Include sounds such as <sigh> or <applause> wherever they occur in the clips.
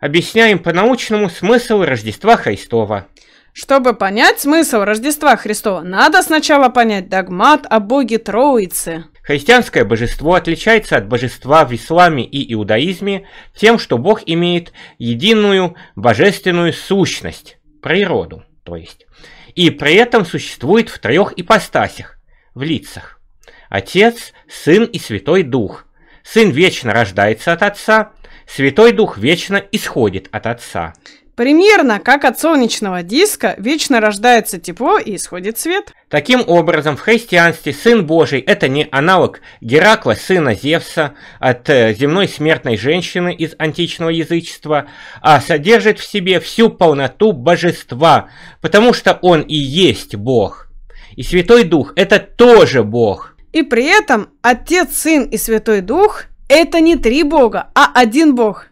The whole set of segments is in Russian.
объясняем по-научному смысл Рождества Христова. Чтобы понять смысл Рождества Христова, надо сначала понять догмат о Боге Троице. Христианское божество отличается от божества в исламе и иудаизме тем, что Бог имеет единую божественную сущность, природу, то есть, и при этом существует в трех ипостасях, в лицах. Отец, Сын и Святой Дух. Сын вечно рождается от Отца, Святой Дух вечно исходит от Отца. Примерно как от солнечного диска вечно рождается тепло и исходит свет. Таким образом, в христианстве Сын Божий – это не аналог Геракла, сына Зевса, от э, земной смертной женщины из античного язычества, а содержит в себе всю полноту божества, потому что он и есть Бог. И Святой Дух – это тоже Бог. И при этом Отец, Сын и Святой Дух это не три бога, а один бог,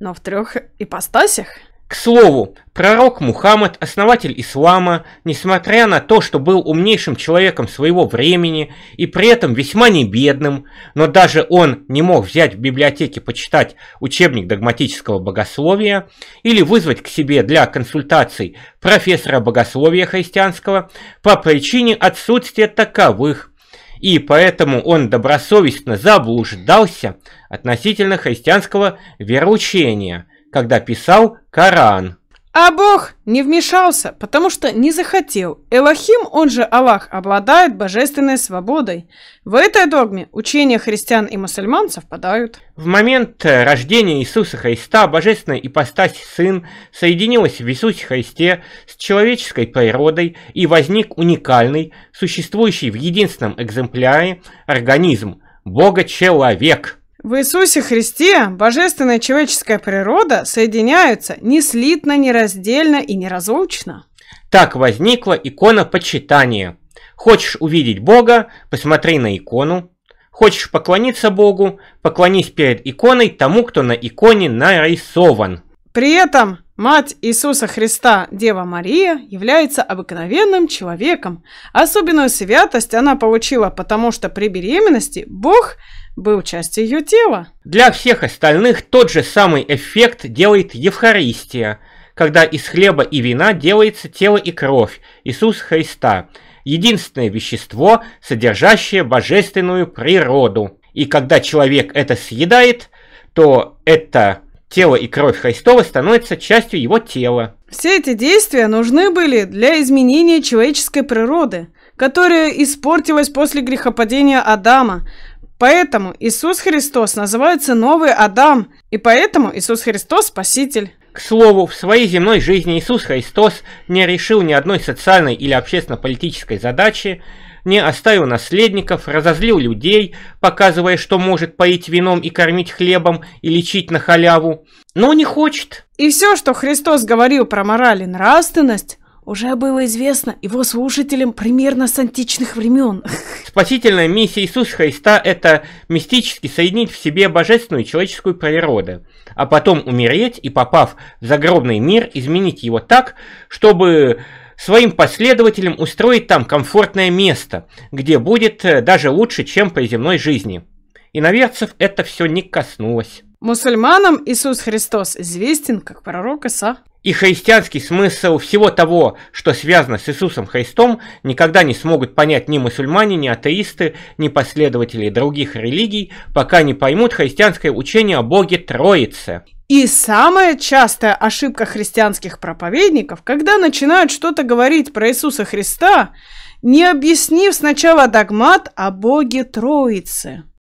но в трех ипостасях. К слову, пророк Мухаммад, основатель ислама, несмотря на то, что был умнейшим человеком своего времени и при этом весьма небедным, но даже он не мог взять в библиотеке почитать учебник догматического богословия или вызвать к себе для консультаций профессора богословия христианского по причине отсутствия таковых и поэтому он добросовестно заблуждался относительно христианского вероучения, когда писал Коран. А Бог не вмешался, потому что не захотел. Элохим, он же Аллах, обладает божественной свободой. В этой догме учения христиан и мусульман совпадают. В момент э, рождения Иисуса Христа божественная ипостась Сын соединилась в Иисусе Христе с человеческой природой и возник уникальный, существующий в единственном экземпляре организм – Бога-человек. В Иисусе Христе божественная и человеческая природа соединяются не слитно, не раздельно и неразлучно. Так возникла икона почитания. Хочешь увидеть Бога, посмотри на икону. Хочешь поклониться Богу, поклонись перед иконой тому, кто на иконе нарисован. При этом Мать Иисуса Христа, Дева Мария, является обыкновенным человеком. Особенную святость она получила, потому что при беременности Бог был частью ее тела. Для всех остальных тот же самый эффект делает Евхаристия, когда из хлеба и вина делается тело и кровь Иисуса Христа, единственное вещество, содержащее божественную природу. И когда человек это съедает, то это тело и кровь Христова становятся частью его тела. Все эти действия нужны были для изменения человеческой природы, которая испортилась после грехопадения Адама. Поэтому Иисус Христос называется новый Адам, и поэтому Иисус Христос Спаситель. К слову, в своей земной жизни Иисус Христос не решил ни одной социальной или общественно-политической задачи, не оставил наследников, разозлил людей, показывая, что может поить вином и кормить хлебом и лечить на халяву, но не хочет. И все, что Христос говорил про мораль и нравственность, уже было известно его слушателям примерно с античных времен. <laughs> Спасительная миссия Иисуса Христа – это мистически соединить в себе божественную и человеческую природы, а потом умереть и, попав в загробный мир, изменить его так, чтобы своим последователям устроить там комфортное место, где будет э, даже лучше, чем по земной жизни. Иноверцев это все не коснулось. Мусульманам Иисус Христос известен как пророк Иса. И христианский смысл всего того, что связано с Иисусом Христом, никогда не смогут понять ни мусульмане, ни атеисты, ни последователи других религий, пока не поймут христианское учение о Боге Троице. И самая частая ошибка христианских проповедников, когда начинают что-то говорить про Иисуса Христа, не объяснив сначала догмат о Боге Троице.